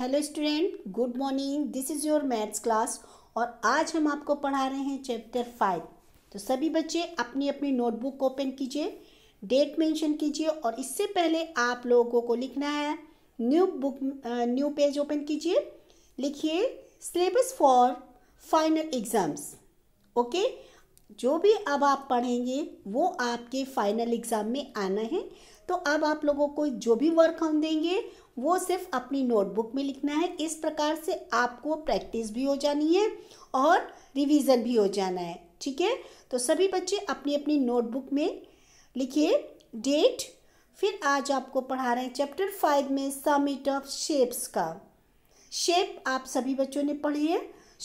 Hello student good morning this is your maths class और आज हम आपको पढ़ा रहे हैं चैप्टर फाइव तो सभी बच्चे अपनी अपनी नोटबुक ओपन कीजिए डेट मेंशन कीजिए और इससे पहले आप लोगों को लिखना है new book new page open कीजिए लिखिए syllabus for final exams okay जो भी अब आप पढ़ेंगे वो आपके फाइनल एग्ज़ाम में आना है तो अब आप लोगों को जो भी वर्क हम देंगे वो सिर्फ अपनी नोटबुक में लिखना है इस प्रकार से आपको प्रैक्टिस भी हो जानी है और रिवीजन भी हो जाना है ठीक है तो सभी बच्चे अपनी अपनी नोटबुक में लिखिए डेट फिर आज आपको पढ़ा रहे हैं चैप्टर फाइव में समिट ऑफ शेप्स का शेप आप सभी बच्चों ने पढ़ी है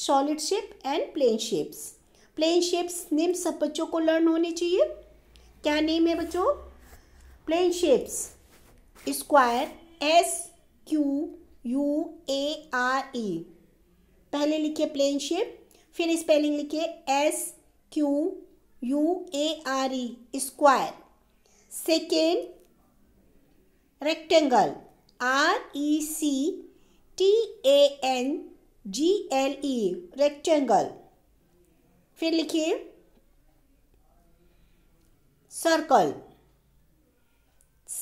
solid shape and plane shapes plane shapes name सब बच्चों को लर्न होने चाहिए क्या नेम है बच्चों plane shapes square S Q U A R E पहले लिखिए प्लेन शेप फिर स्पेलिंग लिखिए S Q U A R E square second rectangle R E C T A N G L E rectangle फिर लिखिए circle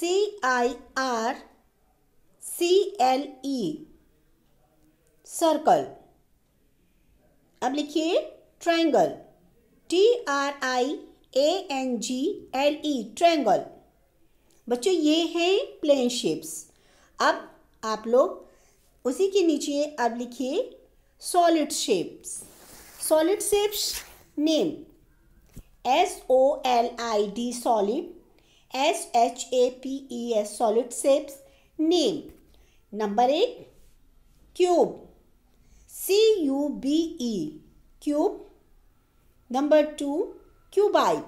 C I R C L E circle अब लिखिए triangle T R I A N G L E triangle बच्चों ये हैं plane shapes अब आप लोग उसी के नीचे अब लिखिए solid shapes solid shapes name S O L I D solid S-H-A-P-E-S solid shapes name. Number 8 cube C-U-B-E cube. Number 2 cuboid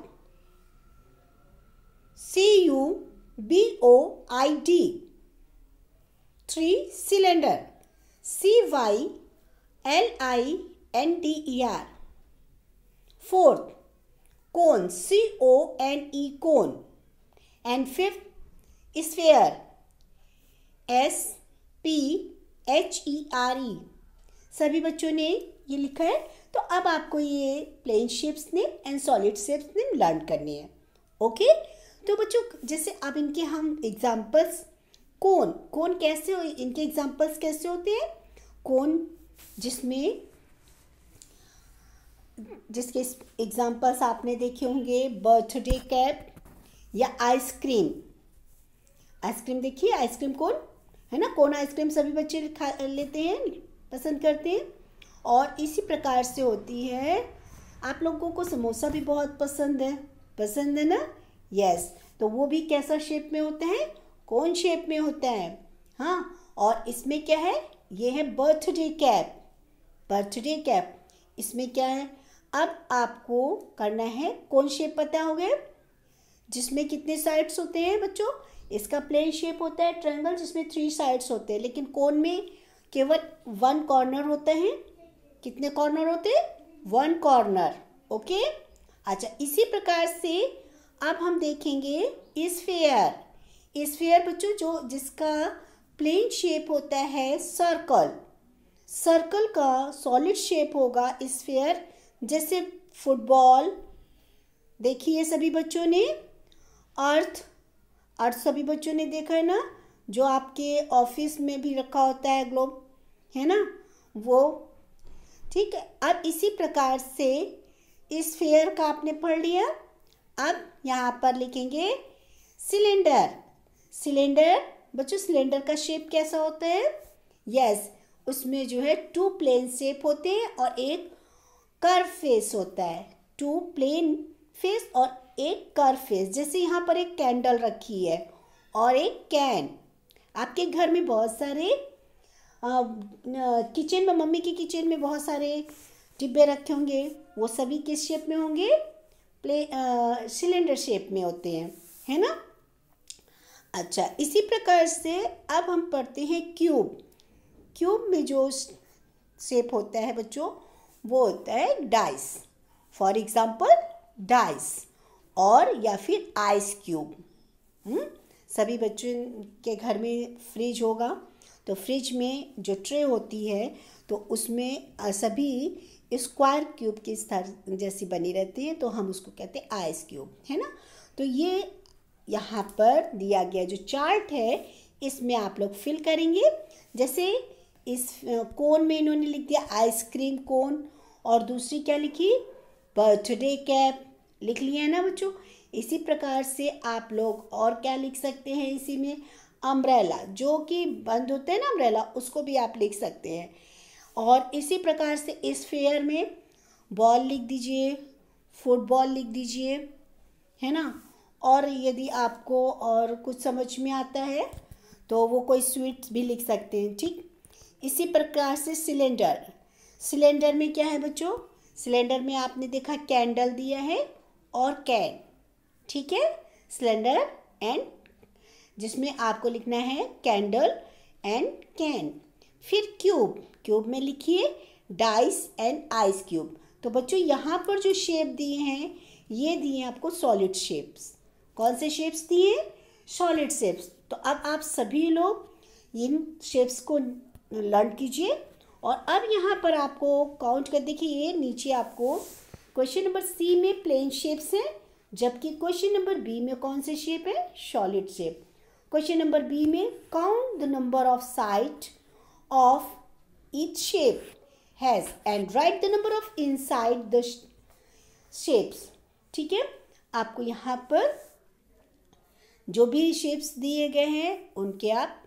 C-U-B-O-I-D 3 cylinder C-Y-L-I-N-D-E-R Fourth cone C-O-N-E cone and fifth sphere S P H E R E सभी बच्चों ने ये लिखा है तो अब आपको ये प्लेन शेप्स ने एंड सॉलिड शेप्स ने लर्न करने हैं ओके तो बच्चों जैसे अब इनके हम एग्जाम्पल्स कौन कौन कैसे हो इनके एग्जाम्पल्स कैसे होते हैं कौन जिसमें जिसके एग्जाम्पल्स आपने देखे होंगे बर्थडे कैप या आइसक्रीम आइसक्रीम देखिए आइसक्रीम कौन है ना कौन आइसक्रीम सभी बच्चे खा लेते हैं पसंद करते हैं और इसी प्रकार से होती है आप लोगों को समोसा भी बहुत पसंद है पसंद है ना यस तो वो भी कैसा शेप में होता है कौन शेप में होता है हाँ और इसमें क्या है ये है बर्थडे कैप बर्थडे कैप इसमें क्या है अब आपको करना है कौन शेप पता हो गया जिसमें कितने साइड्स होते हैं बच्चों इसका प्लेन शेप होता है ट्रायंगल जिसमें थ्री साइड्स होते हैं लेकिन कोन में केवल वन कॉर्नर होते हैं कितने कॉर्नर होते हैं वन कॉर्नर ओके अच्छा इसी प्रकार से अब हम देखेंगे स्फेयर स्फेयर बच्चों जो जिसका प्लेन शेप होता है सर्कल सर्कल का सॉलिड शेप होगा स्फेयर जैसे फुटबॉल देखिए सभी बच्चों ने अर्थ अर्थ सभी बच्चों ने देखा है ना जो आपके ऑफिस में भी रखा होता है ग्लोब है ना वो ठीक है अब इसी प्रकार से इस फेयर का आपने पढ़ लिया अब यहाँ पर लिखेंगे सिलेंडर सिलेंडर बच्चों सिलेंडर का शेप कैसा होता है यस उसमें जो है टू प्लेन शेप होते हैं और एक कर्व फेस होता है टू प्लेन फेस और एक करफेस जैसे यहाँ पर एक कैंडल रखी है और एक कैन आपके घर में बहुत सारे किचन में मम्मी के किचन में बहुत सारे डिब्बे रखे होंगे वो सभी किस शेप में होंगे प्ले सिलेंडर शेप में होते हैं है ना अच्छा इसी प्रकार से अब हम पढ़ते हैं क्यूब क्यूब में जो शेप होता है बच्चों वो होता है डाइस फॉर एग्जाम्पल डाइस और या फिर आइस क्यूब हुँ? सभी बच्चों के घर में फ्रिज होगा तो फ्रिज में जो ट्रे होती है तो उसमें सभी स्क्वायर क्यूब की जैसी बनी रहती है तो हम उसको कहते हैं आइस क्यूब है ना तो ये यहाँ पर दिया गया जो चार्ट है इसमें आप लोग फिल करेंगे जैसे इस कोन में इन्होंने लिख दिया आइसक्रीम कोन और दूसरी क्या लिखी बर्थडे कैप लिख लिया है ना बच्चों इसी प्रकार से आप लोग और क्या लिख सकते हैं इसी में अम्ब्रेला जो कि बंद होते हैं ना अम्ब्रेला उसको भी आप लिख सकते हैं और इसी प्रकार से इस फेयर में बॉल लिख दीजिए फुटबॉल लिख दीजिए है ना और यदि आपको और कुछ समझ में आता है तो वो कोई स्वीट्स भी लिख सकते हैं ठीक इसी प्रकार से सिलेंडर सिलेंडर में क्या है बच्चों सिलेंडर में आपने देखा कैंडल दिया है और कैन ठीक है सिलेंडर एंड जिसमें आपको लिखना है कैंडल एंड कैन फिर क्यूब क्यूब में लिखिए डाइस एंड आइस क्यूब तो बच्चों यहाँ पर जो शेप दिए हैं ये दिए आपको सॉलिड शेप्स कौन से शेप्स दिए सॉलिड शेप्स तो अब आप सभी लोग इन शेप्स को लर्न कीजिए और अब यहाँ पर आपको काउंट कर देखिए ये नीचे आपको क्वेश्चन नंबर सी में प्लेन शेप्स हैं जबकि क्वेश्चन नंबर बी में कौन से शेप है solid shape question number B में count the number of sides of each shape has and write the number of inside the shapes ठीक है आपको यहाँ पर जो भी शेप्स दिए गए हैं उनके आप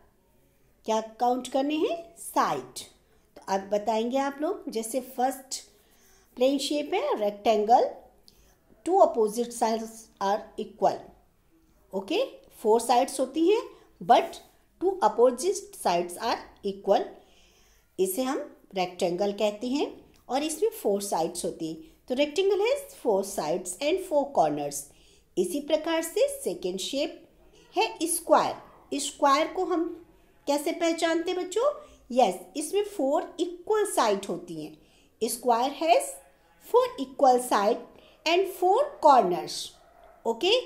क्या काउंट करने हैं साइट तो अब बताएंगे आप लोग जैसे फर्स्ट प्लेन शेप है rectangle two opposite sides are equal okay four sides होती हैं but two opposite sides are equal इसे हम रेक्टेंगल कहते हैं और इसमें फोर साइड्स होती हैं तो रेक्टेंगल है four sides and four corners इसी प्रकार से सेकेंड शेप है स्क्वायर स्क्वायर को हम कैसे पहचानते बच्चों यस yes, इसमें फोर इक्वल साइड होती हैं square has four equal side and four corners okay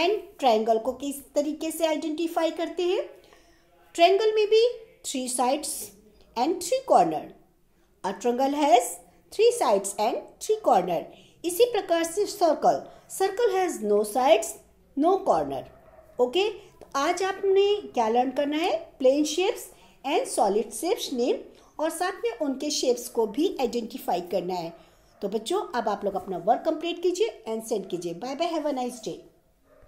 and triangle को किस तरीके से identify करते हैं triangle में भी three sides and three corner a triangle has three sides and three corner इसी प्रकार से circle circle has no sides no corner okay? तो आज आपने क्या लर्न करना है plane shapes and solid shapes name और साथ में उनके शेप्स को भी आइडेंटिफाई करना है तो बच्चों अब आप लोग अपना वर्क कंप्लीट कीजिए एंड सेंड कीजिए bye bye have a nice day